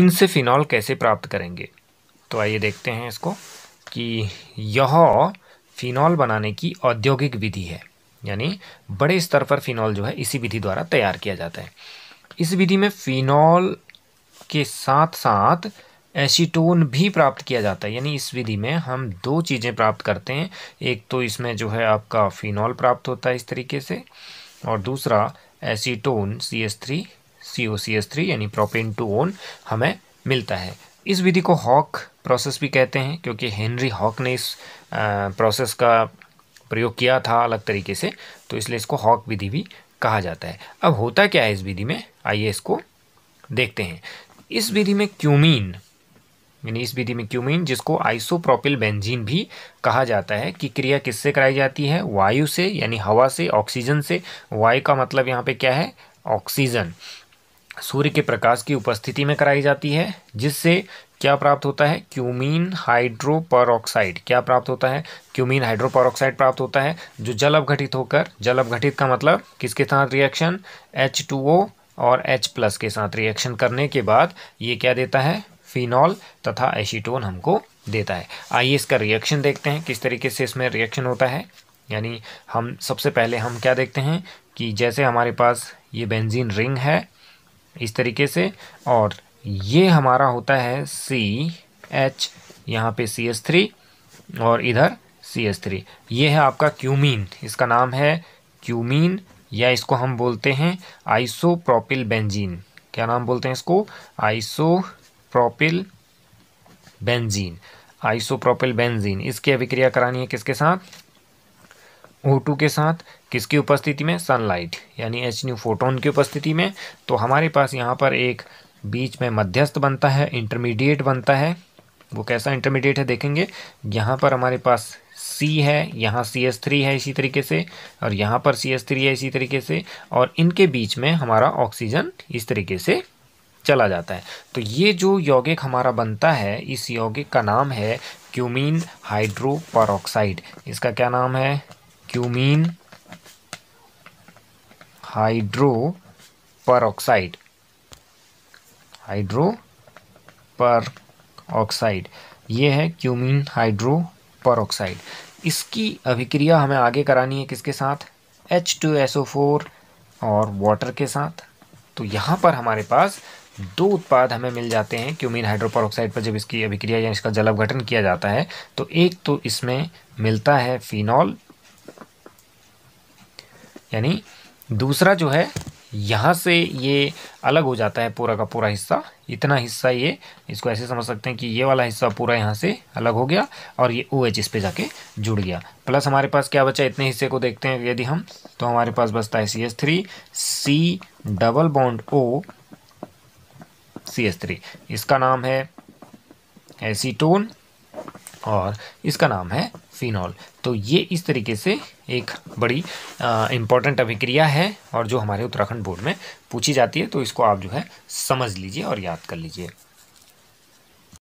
इनसे फिनॉल कैसे प्राप्त करेंगे तो आइए देखते हैं इसको कि यह फिनॉल बनाने की औद्योगिक विधि है यानी बड़े स्तर पर फिनॉल जो है इसी विधि द्वारा तैयार किया जाता है इस विधि में फिनॉल के साथ साथ एसीटोन भी प्राप्त किया जाता है यानी इस विधि में हम दो चीज़ें प्राप्त करते हैं एक तो इसमें जो है आपका फिनॉल प्राप्त होता है इस तरीके से और दूसरा acetone C S three C O C S three यानी प्रोपेन टू ओन हमें मिलता है इस विधि को हॉक प्रोसेस भी कहते हैं क्योंकि हेनरी हॉक ने इस प्रोसेस का प्रयोग किया था अलग तरीके से तो इसलिए इसको हॉक विधि भी कहा जाता है अब होता क्या है इस विधि में आइए इसको देखते हैं इस विधि में क्यूमीन यानी इस विधि में क्यूमीन जिसको आइसोप्रोपिल बेंजीन भी कहा जाता है कि क्रिया किससे कराई जाती है वायु से यानी हवा से ऑक्सीजन से वायु का मतलब यहाँ पे क्या है ऑक्सीजन सूर्य के प्रकाश की उपस्थिति में कराई जाती है जिससे क्या प्राप्त होता है क्यूमीन हाइड्रोपरऑक्साइड क्या प्राप्त होता है क्यूमीन हाइड्रोपरऑक्साइड प्राप्त होता है जो जल अवघटित होकर जल अवघटित का मतलब किसके साथ रिएक्शन एच टू ओ और H प्लस के साथ रिएक्शन करने के बाद ये क्या देता है फिनॉल तथा एसीटोन हमको देता है आइए इसका रिएक्शन देखते हैं किस तरीके से इसमें रिएक्शन होता है यानी हम सबसे पहले हम क्या देखते हैं कि जैसे हमारे पास ये बेंजीन रिंग है इस तरीके से और ये हमारा होता है सी एच यहाँ पे सी एस थ्री और इधर सी एस थ्री ये है आपका क्यूमीन इसका नाम है क्यूमीन या इसको हम बोलते हैं आइसोप्रोपिल बेंजीन क्या नाम बोलते हैं इसको आइसोप्रोपिल बेंजीन आइसोप्रोपिल बेंजीन इसकी अभिक्रिया करानी है किसके साथ ओ टू के साथ किसकी उपस्थिति में सनलाइट यानी एच न्यू फोटोन की उपस्थिति में तो हमारे पास यहाँ पर एक बीच में मध्यस्थ बनता है इंटरमीडिएट बनता है वो कैसा इंटरमीडिएट है देखेंगे यहाँ पर हमारे पास सी है यहाँ सी एस थ्री है इसी तरीके से और यहाँ पर सी एस थ्री है इसी तरीके से और इनके बीच में हमारा ऑक्सीजन इस तरीके से चला जाता है तो ये जो यौगिक हमारा बनता है इस यौगिक का नाम है क्यूमीन हाइड्रोपरऑक्साइड इसका क्या नाम है cumene hydro peroxide hydro peroxide ये है क्यूमीन हाइड्रो ऑक्साइड इसकी अभिक्रिया हमें आगे करानी है किसके साथ H two S O four और वाटर के साथ तो यहाँ पर हमारे पास दो उत्पाद हमें मिल जाते हैं क्यूमीन हाइड्रोपरऑक्साइड पर जब इसकी अभिक्रिया या इसका जलवघटन किया जाता है तो एक तो इसमें मिलता है फिनॉल यानी दूसरा जो है यहाँ से ये अलग हो जाता है पूरा का पूरा हिस्सा इतना हिस्सा ये इसको ऐसे समझ सकते हैं कि ये वाला हिस्सा पूरा यहाँ से अलग हो गया और ये ओ OH एच इस पर जाके जुड़ गया प्लस हमारे पास क्या बचा इतने हिस्से को देखते हैं यदि हम तो हमारे पास बचता है C S three C double bond O C S three इसका नाम है एसीटोन और इसका नाम है फिनॉल तो ये इस तरीके से एक बड़ी इम्पॉर्टेंट अभिक्रिया है और जो हमारे उत्तराखंड बोर्ड में पूछी जाती है तो इसको आप जो है समझ लीजिए और याद कर लीजिए